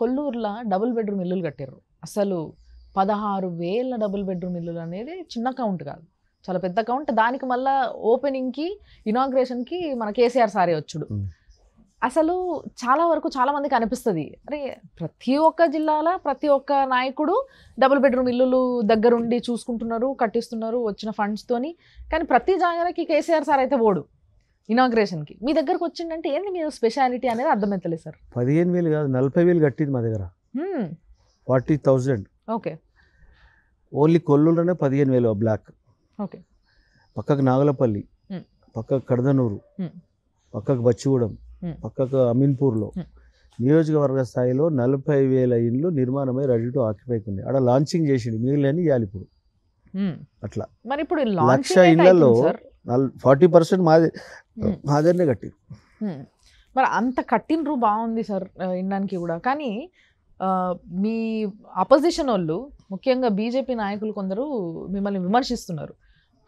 కొల్లూరులో double bedroom ఇల్లులు కట్టారు అసలు పదహారు వేల డబుల్ బెడ్రూమ్ ఇల్లులు అనేది చిన్న కౌంట్ కాదు చాలా పెద్ద కౌంట్ దానికి మళ్ళీ ఓపెనింగ్కి ఇనాగ్రేషన్కి మన కేసీఆర్ సారే వచ్చుడు అసలు చాలా వరకు చాలా మందికి అనిపిస్తుంది అరే ప్రతి ఒక్క జిల్లాలో ప్రతి ఒక్క నాయకుడు డబుల్ బెడ్రూమ్ ఇల్లులు దగ్గరుండి చూసుకుంటున్నారు కట్టిస్తున్నారు వచ్చిన ఫండ్స్తోని కానీ ప్రతి జాగాలకి కేసీఆర్ సార్ అయితే పోడు ఇనాగ్రేషన్కి మీ దగ్గరకు వచ్చిందంటే ఏంటి మీరు స్పెషాలిటీ అనేది అర్థమవుతలేదు సార్ పదిహేను వేలు కాదు నలభై వేలు కట్టింది మా దగ్గర ఫార్టీ థౌజండ్ ఓకే ఓన్లీ కొల్లూరులోనే పదిహేను వేలు బ్లాక్ ఓకే పక్కకు నాగలపల్లి పక్కకు కడదనూరు పక్కకు బచ్చిగూడెం పక్కకు అమీన్పూర్లో నియోజకవర్గ స్థాయిలో నలభై వేల ఇండ్లు నిర్మాణమై రెడీ టు ఆక్యుపై ఉంది అక్కడ లాంచింగ్ చేసిండు మిగిలిన ఇవ్వాలి ఇప్పుడు అట్లా మరి ఇప్పుడు లక్ష ఇళ్లలో నల్ ఫార్టీ పర్సెంట్ మాదే మా కట్టి మరి అంత కట్టినరు బాగుంది సార్ వినడానికి కూడా కానీ మీ అపోజిషన్ వాళ్ళు ముఖ్యంగా బీజేపీ నాయకులు కొందరు మిమ్మల్ని విమర్శిస్తున్నారు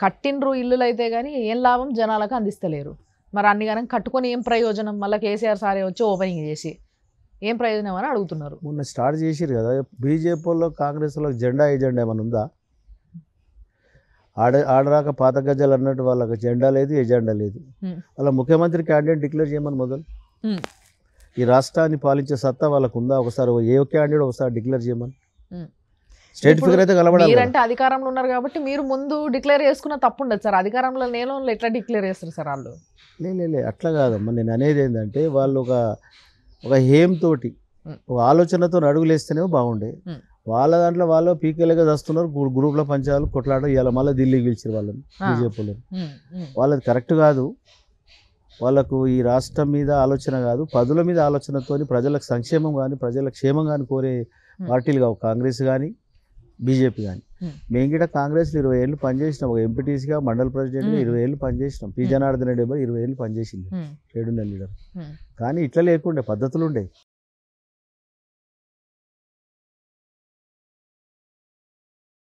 కట్టినరు ఇల్లులు అయితే కానీ ఏం లాభం జనాలకు అందిస్తలేరు మరి అన్ని కానీ కట్టుకొని ఏం ప్రయోజనం మళ్ళీ కేసీఆర్ సారే వచ్చి ఓపెనింగ్ చేసి ఏం ప్రయోజనం అని అడుగుతున్నారు మొన్న స్టార్ట్ చేసిరు కదా బీజేపీలో కాంగ్రెస్లో జెండా ఏజెండా ఏమైనా ఉందా ఆడ ఆడరాక పాత గజాలు అన్నట్టు వాళ్ళకి జెండా లేదు ఎజెండా లేదు అలా ముఖ్యమంత్రి క్యాండిడేట్ డిక్లేర్ చేయమని మొదలు ఈ రాష్ట్రాన్ని పాలించే సత్తా వాళ్ళకు ఉందా ఒకసారి ఏ క్యాండిడేట్ ఒకసారి డిక్లేర్ చేయమని స్టేట్ ఫిగర్ అయితే కలవడాలి అంటే అధికారంలో ఉన్నారు కాబట్టి మీరు ముందు డిక్లేర్ చేసుకున్న తప్పు ఉండదు సార్ అధికారంలో నేను ఎట్లా డిక్లేర్ చేస్తారు సార్ వాళ్ళు లేదు అట్లా కాదమ్మా నేను అనేది ఏంటంటే వాళ్ళు ఒక ఒక హేమ్ తోటి ఒక ఆలోచనతో అడుగులేస్తేనే బాగుండే వాళ్ళ దాంట్లో వాళ్ళు పీకేలుగా వస్తున్నారు గ్రూప్లో పంచాలు కొట్లాడ ఇవాళ మళ్ళీ ఢిల్లీకి పిలిచారు వాళ్ళని బీజేపీలో వాళ్ళది కరెక్ట్ కాదు వాళ్ళకు ఈ రాష్ట్రం మీద ఆలోచన కాదు పదుల మీద ఆలోచనతో ప్రజలకు సంక్షేమం కానీ ప్రజల క్షేమం కానీ కోరే పార్టీలు కావు కాంగ్రెస్ కానీ బీజేపీ కానీ మేము కూడా కాంగ్రెస్లో ఇరవై ఏళ్ళు పనిచేసినాం ఒక ఎంపీటీసీగా మండల ప్రెసిడెంట్గా ఇరవై ఏళ్ళు పనిచేసినాం పి జనార్దన్ రెడ్డి ఇరవై ఏళ్ళు పనిచేసింది ట్రేడ్ లీడర్ కానీ ఇట్లా లేకుండే పద్ధతులు ఉండే